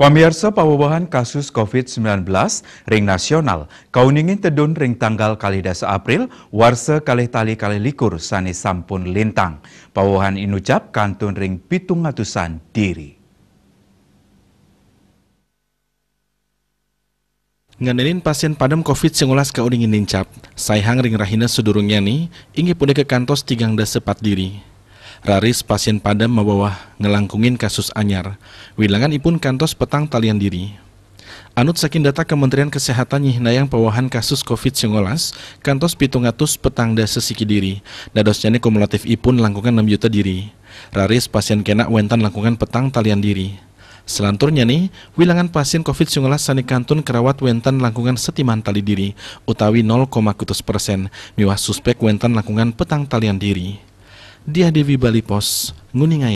Pemirsa pawabahan kasus COVID-19 ring nasional, kauningin tedun ring tanggal kali dasa April, warsa kali tali kali likur sani sampun lintang. Pawabahan inucap kantun ring pitung atusan diri. Ngandelin pasien padam COVID singulas kauningin nincap, saihang ring rahina sedurungnya nih, ingin pude ke kantos tigang dasa pat diri. Raris pasien Padam membawa ngelangkungin kasus anyar. Wilangan ipun kantos petang talian diri. Anut saking data Kementerian Kesehatan yang pawahan kasus COVID-19 kantos pitungatus petang da sesiki diri. Dados ini kumulatif ipun langkungan 6 juta diri. Raris pasien kena wentan langkungan petang talian diri. Selanturnya nih, wilangan pasien COVID-19 sani kantun kerawat wentan langkungan setiman tali diri, utawi 0,2 persen, miwah suspek wentan langkungan petang talian diri. Dia Dewi Bali Pos, Nguningai.